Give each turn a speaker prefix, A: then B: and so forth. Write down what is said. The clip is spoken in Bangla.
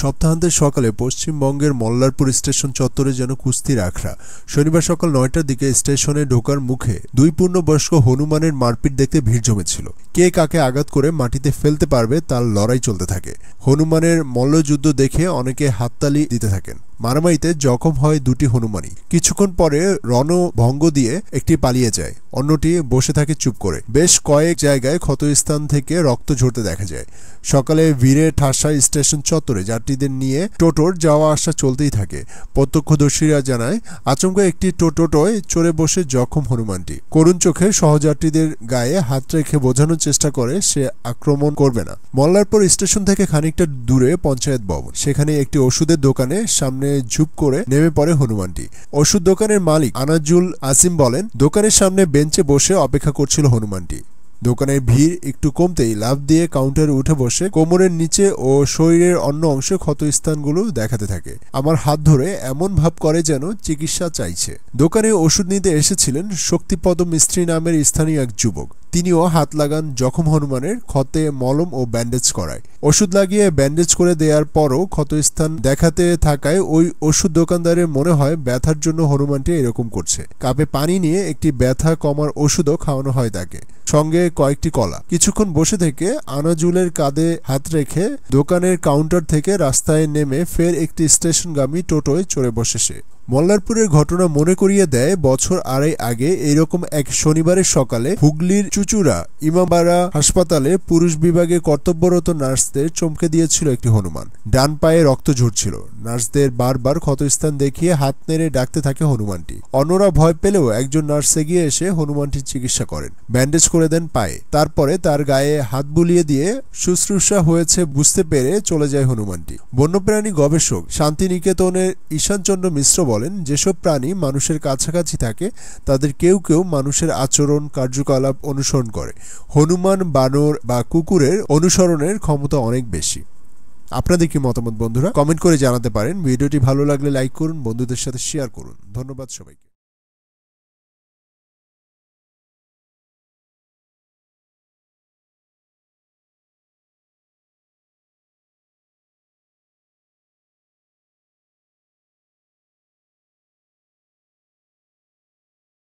A: সপ্তাহান্তের সকালে পশ্চিমবঙ্গের মল্লারপুর স্টেশন চত্বরে যেন কুস্তির আখড়া শনিবার সকাল নয়টার দিকে স্টেশনে ঢোকার মুখে দুই পূর্ণবয়স্ক হনুমানের মারপিট দেখতে ভিড় জমেছিল কে কাকে আঘাত করে মাটিতে ফেলতে পারবে তার লড়াই চলতে থাকে হনুমানের মল্লযুদ্ধ দেখে অনেকে হাততালি দিতে থাকেন মারামারিতে জখম হয় দুটি হনুমানই কিছুক্ষণ পরে রণভঙ্গ দিয়ে একটি পালিয়ে যায় অন্যটি বসে থাকে চুপ করে বেশ কয়েক জায়গায় ক্ষতস্থান থেকে রক্ত ঝরতে দেখা যায় সকালে ভিড়ে ঠাসা স্টেশন চত্বরে যাত্রীদের নিয়ে টোটোর যাওয়া আসা চলতেই থাকে প্রত্যক্ষদর্শীরা জানায় আচমকা একটি টোটোটোয় চড়ে বসে জখম হনুমানটি করুণ চোখে সহযাত্রীদের গায়ে হাত রেখে বোঝানোর চেষ্টা করে সে আক্রমণ করবে না মল্লারপুর স্টেশন থেকে খানিকটা দূরে পঞ্চায়েত ভবন সেখানে একটি ওষুধের দোকানে সামনে ঝুপ করে নেমে পড়ে হনুমানটি ওষুধ দোকানের মালিক আনাজুল আসিম বলেন দোকানের সামনে বেঞ্চে বসে অপেক্ষা করছিল হনুমানটি দোকানের ভিড় একটু কমতেই লাভ দিয়ে কাউন্টারে উঠে বসে কোমরের নিচে ও শরীরের অন্য অংশে স্থানগুলো দেখাতে থাকে আমার হাত ধরে এমন ভাব করে যেন চিকিৎসা চাইছে দোকানে ওষুধ নিতে এসেছিলেন শক্তিপদ মিস্ত্রি নামের স্থানীয় এক যুবক তিনিও হাত লাগান জখম হনুমানের ক্ষতে মলম ও ব্যান্ডেজ করায় ওষুধ লাগিয়ে ব্যান্ডেজ করে দেওয়ার পরও ক্ষতস্থান দেখাতে থাকায় ওই ওষুধ দোকানদারের মনে হয় ব্যথার জন্য হনুমানটি এরকম করছে কাপে পানি নিয়ে একটি ব্যথা কমার ওষুধও খাওয়ানো হয় তাকে সঙ্গে কয়েকটি কলা কিছুক্ষণ বসে থেকে আনাজুলের কাঁধে হাত রেখে দোকানের কাউন্টার থেকে রাস্তায় নেমে ফের একটি স্টেশনগামী টোটোয় চড়ে বসে সে মল্লারপুরের ঘটনা মনে করিয়ে দেয় বছর আড়াই আগে এরকম এক শনিবারের সকালে হুগলির চুচুরা ইমামবাড়া হাসপাতালে পুরুষ বিভাগে কর্তব্যরত নার্সদের চমকে দিয়েছিল একটি হনুমান ডান পায়ে রক্ত ঝরছিল নার্সদের বারবার ক্ষতস্থান দেখিয়ে হাত নেড়ে ডাকতে থাকে হনুমানটি অন্যরা ভয় পেলেও একজন নার্স এগিয়ে এসে হনুমানটির চিকিৎসা করেন ব্যান্ডেজ করে দেন পায়ে তারপরে তার গায়ে হাত বুলিয়ে দিয়ে শুশ্রূষা হয়েছে বুঝতে পেরে চলে যায় হনুমানটি বন্যপ্রাণী গবেষক শান্তিনিকেতনের ঈশানচন্দ্র মিশ্র বলেন যেসব প্রাণী মানুষের কাছাকাছি থাকে তাদের কেউ কেউ মানুষের আচরণ কার্যকলাপ অনুসরণ করে হনুমান বানর বা কুকুরের অনুসরণের ক্ষমতা অনেক বেশি আপনাদের কি মতামত বন্ধুরা কমেন্ট করে জানাতে পারেন ভিডিওটি ভালো লাগলে লাইক করুন বন্ধুদের সাথে শেয়ার করুন ধন্যবাদ সবাইকে